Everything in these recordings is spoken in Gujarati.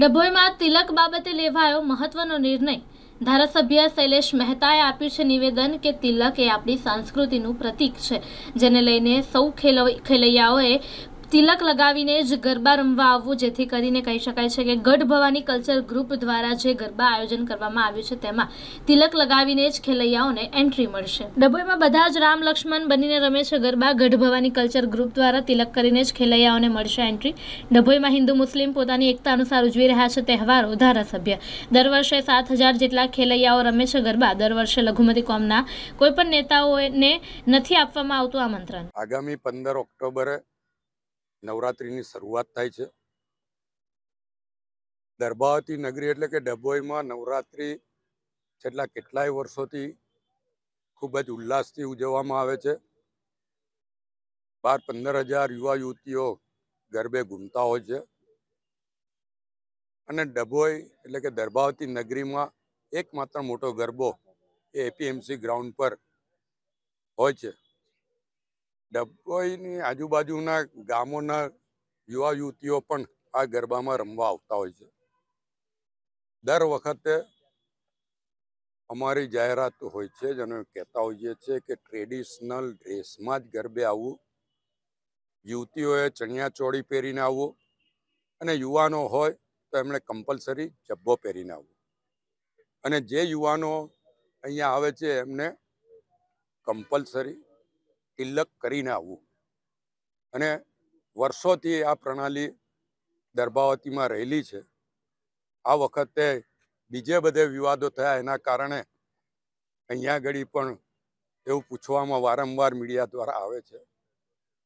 ડભોઈમાં તિલક બાબતે લેવાયો મહત્વનો નિર્ણય ધારાસભ્ય શૈલેષ મહેતાએ આપ્યું છે નિવેદન કે તિલક એ આપણી સંસ્કૃતિનું પ્રતીક છે જેને લઈને સૌ ખેલૈયાઓએ તિલક લગાવીને જ ગરબા રમવા આવવું જેથી કરીને કહી શકાય છે કે ગઢ ભવાની કલ્ચર ગ્રુપ દ્વારા જે ગરબા આયોજન કરવામાં આવ્યું છે તેમાં તિલક લગાવીને જ ખેલૈયાઓને એન્ટ્રી મળશે ડભોઈમાં બધા જ રામ લક્ષ્મણ બનીને રમે છે ગરબા ગઢ ભવાની કલ્ચર ગ્રુપ દ્વારા તિલક કરીને જ ખેલૈયાઓને મળશે એન્ટ્રી ડભોઈમાં હિન્દુ મુસ્લિમ પોતાની એકતા અનુસાર ઉજવી રહ્યા છે તહેવારો ધારાસભ્ય દર વર્ષે સાત હજાર જેટલા ખેલૈયાઓ રમે છે ગરબા દર વર્ષે લઘુમતી કોમના કોઈપણ નેતાઓને નથી આપવામાં આવતું આમંત્રણ આગામી પંદર ઓક્ટોબરે નવરાત્રિની શરૂઆત થાય છે દરબાવતી નગરી એટલે કે ડભોઈમાં નવરાત્રિ છેલ્લા કેટલાય વર્ષોથી ખૂબ જ ઉલ્લાસથી ઉજવવામાં આવે છે બાર પંદર હજાર યુવા યુવતીઓ ગરબે ઘૂમતા હોય છે અને ડભોઈ એટલે કે દરબાવતી નગરીમાં એકમાત્ર મોટો ગરબો એ એપીએમસી ગ્રાઉન્ડ પર હોય છે ડભોઈની આજુબાજુના ગામોના યુવા યુવતીઓ પણ આ ગરબામાં રમવા આવતા હોય છે દર વખતે અમારી જાહેરાત હોય છે જેને કહેતા હોઈએ છીએ કે ટ્રેડિશનલ ડ્રેસમાં જ ગરબે આવવું યુવતીઓએ ચણિયા ચોળી પહેરીને આવવું અને યુવાનો હોય તો એમણે કમ્પલસરી જબ્બો પહેરીને આવવું અને જે યુવાનો અહીંયા આવે છે એમને કમ્પલસરી તિલક કરીને આવવું અને વર્ષોથી આ પ્રણાલી દરબાવતીમાં રહેલી છે આ વખતે બીજે બધે વિવાદો થયા એના કારણે અહીંયા આગળ પણ એવું પૂછવામાં વારંવાર મીડિયા દ્વારા આવે છે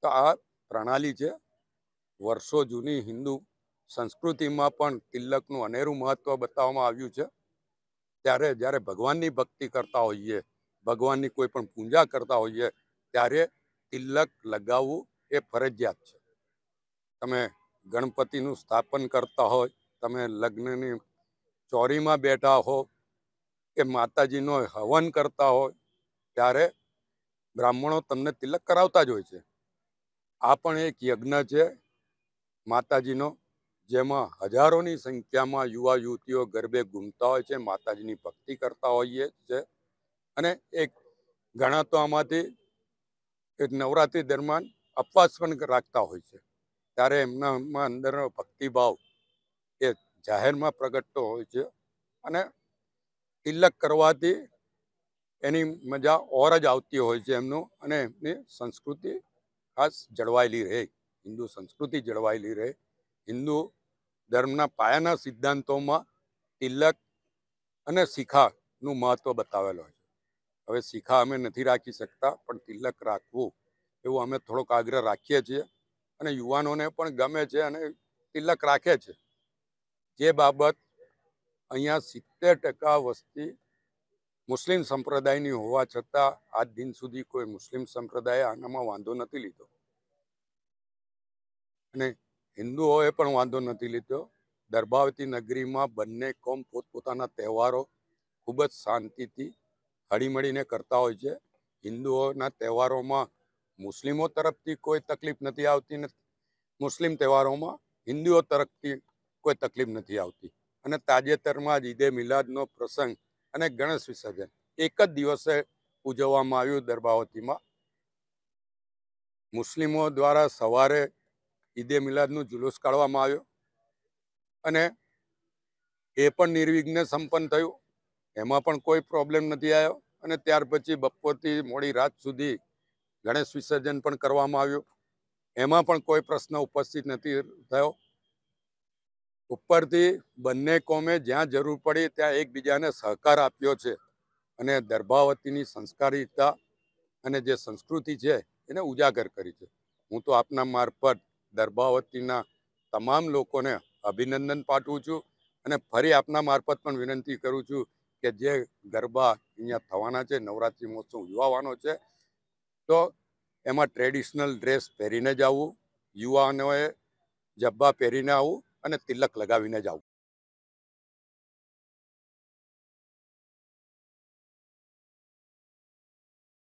તો આ પ્રણાલી છે વર્ષો જૂની હિન્દુ સંસ્કૃતિમાં પણ તિલકનું અનેરું મહત્વ બતાવવામાં આવ્યું છે ત્યારે જ્યારે ભગવાનની ભક્તિ કરતા હોઈએ ભગવાનની કોઈ પણ પૂજા કરતા હોઈએ ત્યારે તિલક લગાવવું એ ફરજિયાત છે તમે ગણપતિનું સ્થાપન કરતા હોય તમે લગ્નની ચોરીમાં બેઠા હો કે માતાજીનો હવન કરતા હોય ત્યારે બ્રાહ્મણો તમને તિલક કરાવતા જ હોય છે આ પણ એક યજ્ઞ છે માતાજીનો જેમાં હજારોની સંખ્યામાં યુવા યુવતીઓ ગરબે ઘૂમતા હોય છે માતાજીની ભક્તિ કરતા હોઈએ છે અને એક ઘણા તો આમાંથી એક નવરાત્રિ દરમિયાન અપવાસ પણ રાખતા હોય છે ત્યારે એમનામાં અંદરનો ભક્તિભાવ એ જાહેરમાં પ્રગટતો હોય છે અને તિલક કરવાથી એની મજા ઓર જ આવતી હોય છે એમનું અને એમની સંસ્કૃતિ ખાસ જળવાયેલી રહે હિન્દુ સંસ્કૃતિ જળવાયેલી રહે હિન્દુ ધર્મના પાયાના સિદ્ધાંતોમાં તિલક અને શિખાનું મહત્ત્વ બતાવેલો છે હવે શીખા અમે નથી રાખી શકતા પણ તિલક રાખવું એવું અમે થોડોક આગ્રહ રાખીએ છીએ અને યુવાનોને પણ ગમે છે અને તિલક રાખે છે જે બાબત અહીંયા સિત્તેર ટકા વસ્તી મુસ્લિમ સંપ્રદાયની હોવા છતાં આજ દિન સુધી કોઈ મુસ્લિમ સંપ્રદાયે આનામાં વાંધો નથી લીધો અને હિન્દુઓએ પણ વાંધો નથી લીધો દરબાવતી નગરીમાં બંને કોમ પોતપોતાના તહેવારો ખૂબ જ શાંતિથી હળીમળીને કરતા હોય છે હિન્દુઓના તહેવારોમાં મુસ્લિમો તરફથી કોઈ તકલીફ નથી આવતી નથી મુસ્લિમ તહેવારોમાં હિન્દુઓ તરફથી કોઈ તકલીફ નથી આવતી અને તાજેતરમાં જ ઈદે મિલાદનો પ્રસંગ અને ગણેશ વિસર્જન એક જ દિવસે ઉજવવામાં આવ્યું દરબાવતીમાં મુસ્લિમો દ્વારા સવારે ઈદે મિલાદનું જુલુસ કાઢવામાં આવ્યો અને એ પણ નિર્વિઘ્ને સંપન્ન થયું એમાં પણ કોઈ પ્રોબ્લેમ નથી આવ્યો અને ત્યાર પછી બપોરથી મોડી રાત સુધી ગણેશ વિસર્જન પણ કરવામાં આવ્યું એમાં પણ કોઈ પ્રશ્ન ઉપસ્થિત નથી થયો ઉપરથી બંને કોમે જ્યાં જરૂર પડી ત્યાં એકબીજાને સહકાર આપ્યો છે અને દર્ભાવતીની સંસ્કારિતા અને જે સંસ્કૃતિ છે એને ઉજાગર કરી છે હું તો આપના મારફત દર્ભાવતીના તમામ લોકોને અભિનંદન પાઠવું છું અને ફરી આપના મારફત પણ વિનંતી કરું છું કે જે ગરબા અહીંયા થવાના છે નવરાત્રિ મહોત્સવ યુવાનો છે તો એમાં ટ્રેડિશનલ ડ્રેસ પહેરીને જ આવવું યુવાનોએ જબ્બા પહેરીને આવવું અને તિલક લગાવીને જ આવવું